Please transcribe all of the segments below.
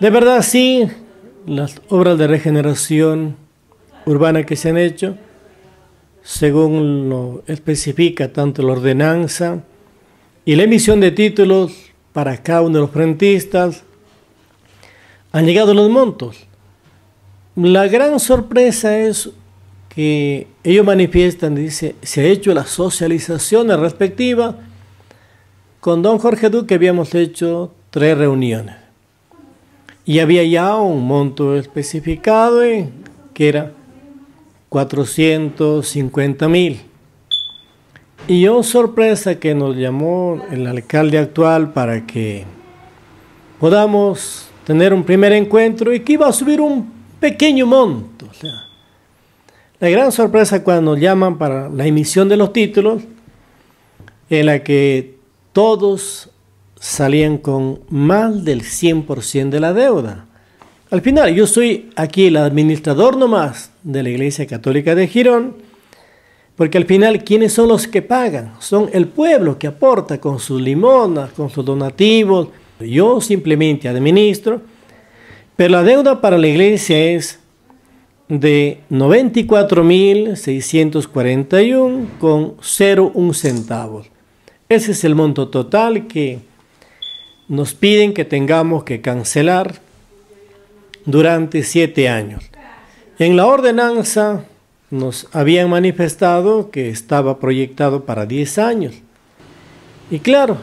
De verdad, sí, las obras de regeneración urbana que se han hecho, según lo especifica tanto la ordenanza y la emisión de títulos para cada uno de los frentistas, han llegado los montos. La gran sorpresa es que ellos manifiestan, dice, se ha hecho la socialización respectiva. Con don Jorge Duque habíamos hecho tres reuniones. Y había ya un monto especificado que era 450 mil. Y una sorpresa que nos llamó el alcalde actual para que podamos tener un primer encuentro y que iba a subir un pequeño monto. la gran sorpresa cuando nos llaman para la emisión de los títulos, en la que todos salían con más del 100% de la deuda. Al final, yo soy aquí el administrador nomás de la Iglesia Católica de Girón, porque al final, ¿quiénes son los que pagan? Son el pueblo que aporta con sus limonas, con sus donativos. Yo simplemente administro, pero la deuda para la Iglesia es de 94.641 con 0,1 centavos. Ese es el monto total que nos piden que tengamos que cancelar durante siete años. En la ordenanza nos habían manifestado que estaba proyectado para diez años. Y claro,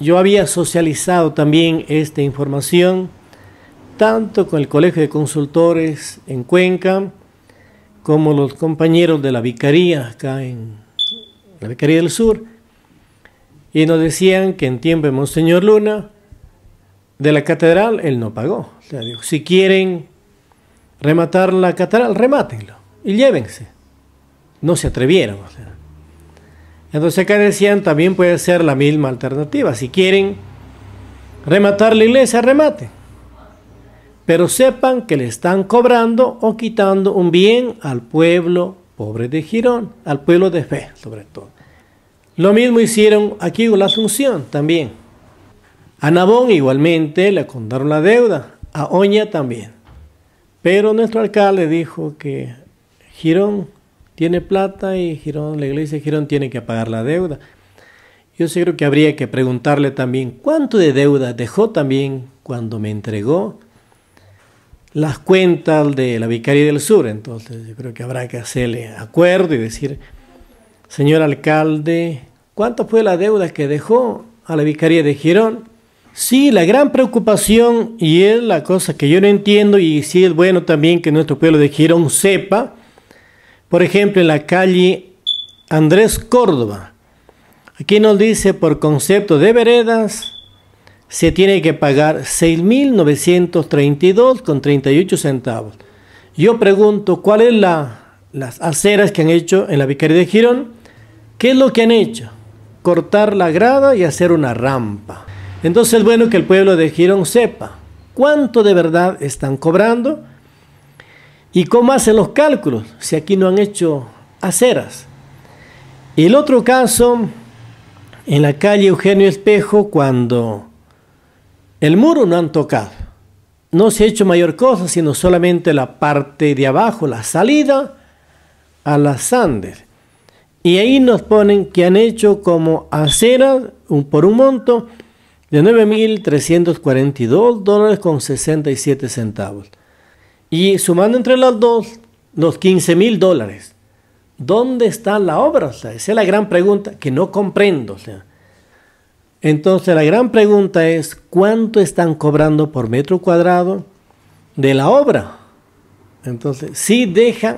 yo había socializado también esta información tanto con el Colegio de Consultores en Cuenca como los compañeros de la Vicaría acá en la Vicaría del Sur y nos decían que en tiempo de Monseñor Luna, de la catedral, él no pagó. O sea, dijo, si quieren rematar la catedral, remátenlo y llévense. No se atrevieron. Entonces acá decían, también puede ser la misma alternativa. Si quieren rematar la iglesia, remate. Pero sepan que le están cobrando o quitando un bien al pueblo pobre de Girón, al pueblo de fe sobre todo. Lo mismo hicieron aquí con la Asunción también. A Nabón igualmente le contaron la deuda, a Oña también. Pero nuestro alcalde dijo que Girón tiene plata y Girón, la iglesia Girón tiene que pagar la deuda. Yo sí creo que habría que preguntarle también cuánto de deuda dejó también cuando me entregó las cuentas de la Vicaría del Sur. Entonces yo creo que habrá que hacerle acuerdo y decir, señor alcalde, ¿Cuánto fue la deuda que dejó a la Vicaría de Girón? Sí, la gran preocupación, y es la cosa que yo no entiendo, y sí es bueno también que nuestro pueblo de Girón sepa, por ejemplo, en la calle Andrés Córdoba, aquí nos dice por concepto de veredas, se tiene que pagar 6,932,38. con 38 centavos. Yo pregunto, ¿cuáles son las aceras que han hecho en la Vicaría de Girón? ¿Qué es lo que han hecho? cortar la grada y hacer una rampa. Entonces es bueno que el pueblo de Girón sepa cuánto de verdad están cobrando y cómo hacen los cálculos, si aquí no han hecho aceras. el otro caso, en la calle Eugenio Espejo, cuando el muro no han tocado, no se ha hecho mayor cosa, sino solamente la parte de abajo, la salida a las Andes. Y ahí nos ponen que han hecho como acera por un monto de 9.342 dólares con 67 centavos. Y sumando entre las dos, los 15.000 dólares. ¿Dónde está la obra? esa es la gran pregunta que no comprendo. Entonces la gran pregunta es, ¿cuánto están cobrando por metro cuadrado de la obra? Entonces, si dejan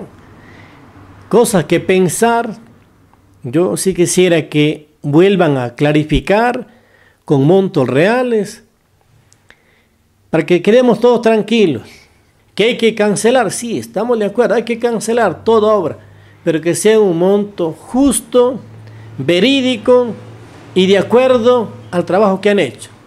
cosas que pensar yo sí quisiera que vuelvan a clarificar con montos reales para que quedemos todos tranquilos. Que hay que cancelar, sí, estamos de acuerdo, hay que cancelar toda obra, pero que sea un monto justo, verídico y de acuerdo al trabajo que han hecho.